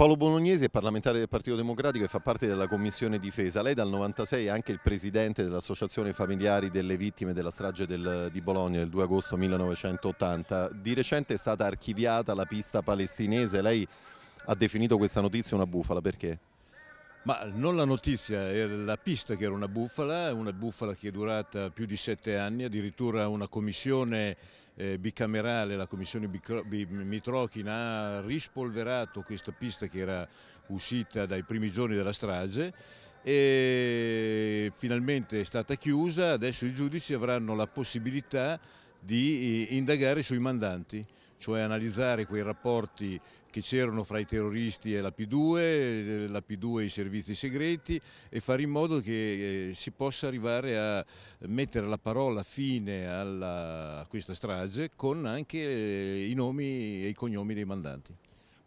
Paolo Bolognesi è parlamentare del Partito Democratico e fa parte della Commissione Difesa. Lei dal 1996 è anche il presidente dell'Associazione Familiari delle Vittime della strage del, di Bologna il 2 agosto 1980. Di recente è stata archiviata la pista palestinese. Lei ha definito questa notizia una bufala, perché? Ma non la notizia, era la pista che era una bufala, una bufala che è durata più di sette anni, addirittura una commissione eh, bicamerale, la commissione Mitrochina ha rispolverato questa pista che era uscita dai primi giorni della strage e finalmente è stata chiusa, adesso i giudici avranno la possibilità di eh, indagare sui mandanti, cioè analizzare quei rapporti che c'erano fra i terroristi e la P2, eh, la P2 e i servizi segreti e fare in modo che eh, si possa arrivare a mettere la parola fine alla, a questa strage con anche i nomi e i cognomi dei mandanti.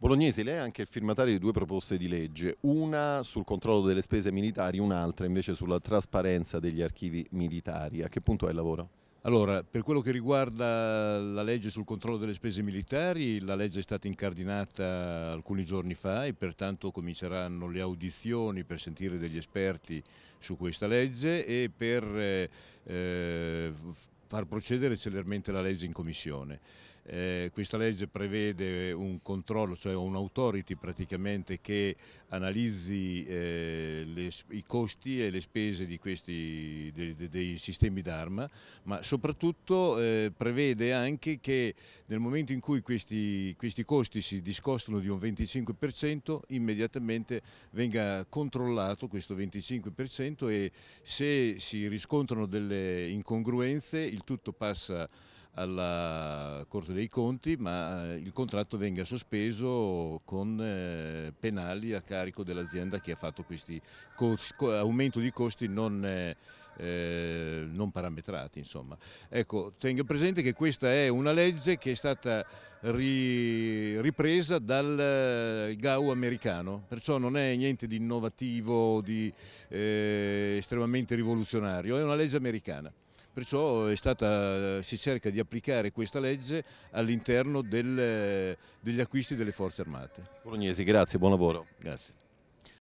Bolognesi, lei è anche il firmatario di due proposte di legge, una sul controllo delle spese militari, un'altra invece sulla trasparenza degli archivi militari. A che punto è il lavoro? Allora, per quello che riguarda la legge sul controllo delle spese militari, la legge è stata incardinata alcuni giorni fa e pertanto cominceranno le audizioni per sentire degli esperti su questa legge e per eh, eh far procedere celermente la legge in commissione. Eh, questa legge prevede un controllo, cioè un'autority praticamente che analizzi eh, le, i costi e le spese questi, de, dei sistemi d'arma, ma soprattutto eh, prevede anche che nel momento in cui questi, questi costi si discostano di un 25% immediatamente venga controllato questo 25% e se si riscontrano delle incongruenze il tutto passa alla eh, Corte dei Conti, ma eh, il contratto venga sospeso con eh, penali a carico dell'azienda che ha fatto questi aumento di costi non, eh, non parametrati. Insomma. Ecco, tenga presente che questa è una legge che è stata ri, ripresa dal GAU americano, perciò non è niente di innovativo, di eh, estremamente rivoluzionario, è una legge americana. Perciò stata, si cerca di applicare questa legge all'interno degli acquisti delle forze armate. Bolognesi, grazie, buon lavoro. Grazie.